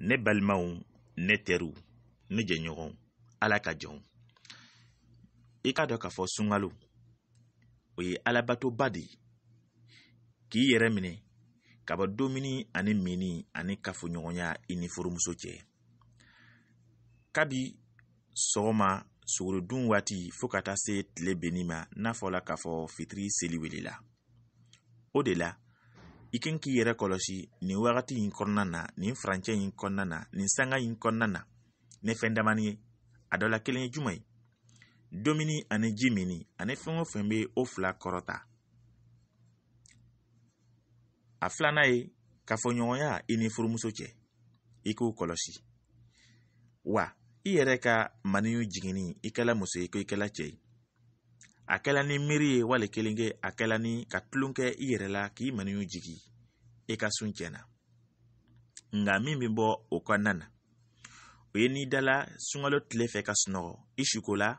ne balimaw ne teriw ne jɛɲɔgɔnw ala ka jɔnw i k'a dɔn k'a fɔ sunkalo o ye alabatoba de ye k'i yɛrɛ minɛ ka bɔ domuni ani mini ani kafoɲɔgɔnya i ni furumuso cɛ kabi sɔgɔma sugorodun waati fo ka taa se tile benni ma n'a fɔla k'a fɔ fitiri seli welela o de la i kan k'i yɛrɛ kɔlɔsi nin wagati in kɔnɔna na nin farancɛ in kɔnɔna na nin sanga in kɔnɔna na ne fɛn damani ye a dɔ la kelen ye juman ye domuni ani ji mini ani fɛn o fɛn bɛ o fila kɔrɔta a filanan ye kafoɲɔgɔnya i ni furumuso cɛ i k'o kɔlɔsi wa i yɛrɛ ka maniyu jiginni i kɛla muso ye ko i kɛla cɛ ye a kɛla ni miiri ye wali kelen a kɛla ni ka tulon kɛ i yɛrɛ la k'i maniw jigi i e ka sun tiɲɛna nka min bɛ bɔ o kɔnɔna na o ye n'i dala sunkalo tile fɛ ka sunɔgɔ i suko la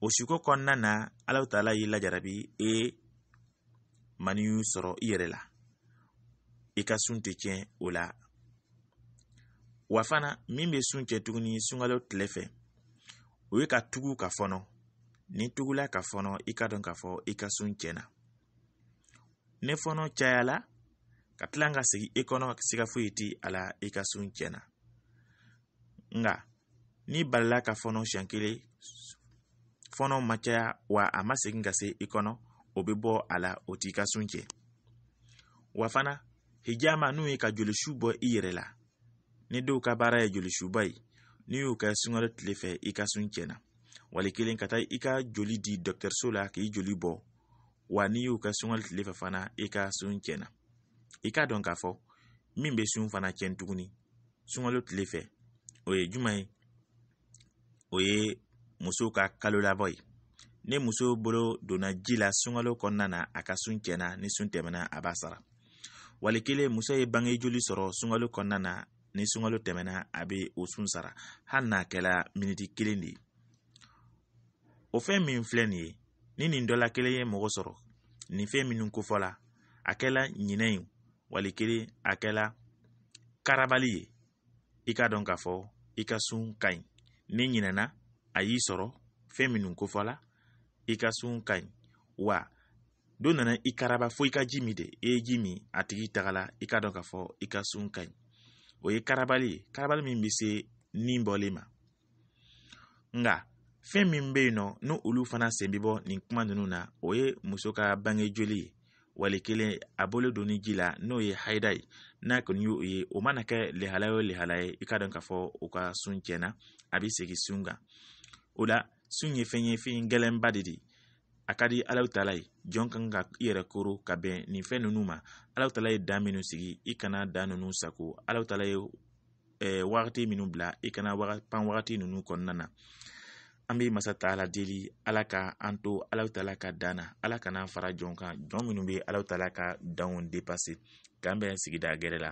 o suko kɔnɔna na ala taala y'i lajarabi i ye sɔrɔ i yɛrɛ la i ka sun tɛ tiɲɛ o la wa fana min bɛ sun cɛ tuguni sunkalo tile fɛ o ye ka tugu ka fɔnɔ n'i tugula ka fɔnɔ i ka dɔn k'a fɔ i ka sun tiɲɛna ne fɔnɔ cayala ka tila ka sigi i kɔnɔ siga foyi ti a la i ka sun tiɲɛna nka n'i balila ka fɔnɔ siɲɛ kelen fɔnɔ ma caya wa a ma segin ka se i kɔnɔ o bɛ bɔ a la o t'i ka sun tiɲɛ wa fana hijama n'u ye ka jolisu bɔ i yɛrɛ la ni dɔw ka baara ye jolisuba ye n'i y'o kɛ sunkalo tile fɛ i ka sun tiɲɛna wali kelen ka taa i ka joli di dɔgɔtɔrɔso la k'i joli bɔ wa n'i y'u ka sunkali tile fɛ fana i ka sun tiɲɛna i k'a dɔn k'a fɔ min bɛ sun fana tiɲɛ tuguni sunkalo tile fɛ o ye jumɛn ye o ye muso ka kalo labɔ ye ni muso bolo donna ji la sunkalo kɔnɔna na a ka sun tiɲɛna ni sun tɛmɛna a b'a sara wali kelen muso ye bange joli sɔrɔ sunkalo kɔnɔna na ni sunkalo tɛmɛna a bɛ o sun sara hali n'a kɛra miniti kelen de ye o fɛn min filɛ nin ye ni nin dɔ la kelen ye mɔgɔ sɔrɔ nin fɛn minnu kofɔla a kɛla ɲinɛ ye wali kelen a kɛla karabali ye i ka dɔn k'a fɔ i ka sun ka ɲi ni ɲinɛna a y'i sɔrɔ fɛn minnu kofɔla i ka sun ka ɲi wa don nana i karaba fo i ka ji min de i ye ji min a tigi tagala i ka dɔn k'a fɔ i ka sun ka ɲi o ye karabali ye karabali min bɛ se nin bɔlen ma nka fɛn min bɛ yen nɔ n'o olu fana sen bɛ bɔ nin kuma ninnu na o ye muso ka bange joli ye wali kelen a bolo don ni ji la n'o ye hayida ye n'a kɔni y'o ye o mana kɛ lehala o lehala ye i ka dɔn k'a fɔ o ka sun tiɲɛna a bɛ segin sun kan o la sun ye fɛn ye fɛn gɛlɛnba de ye a ka di alaw tala ye jɔn kan ka i yɛrɛ koro ka bɛn nin fɛn ninnu ma alaw tala ye dan minnu sigi i kana dan ninnu sago alaw tala ye wagati minnu bila i kana pan wagati ninnu kɔnɔna na an be masa ta ala deli ala ka an to ala tala ka dan na ala kanaan fara jɔn kan jɔn minnu bɛ ala tala ka danw k'an bɛn sigida gɛrɛ la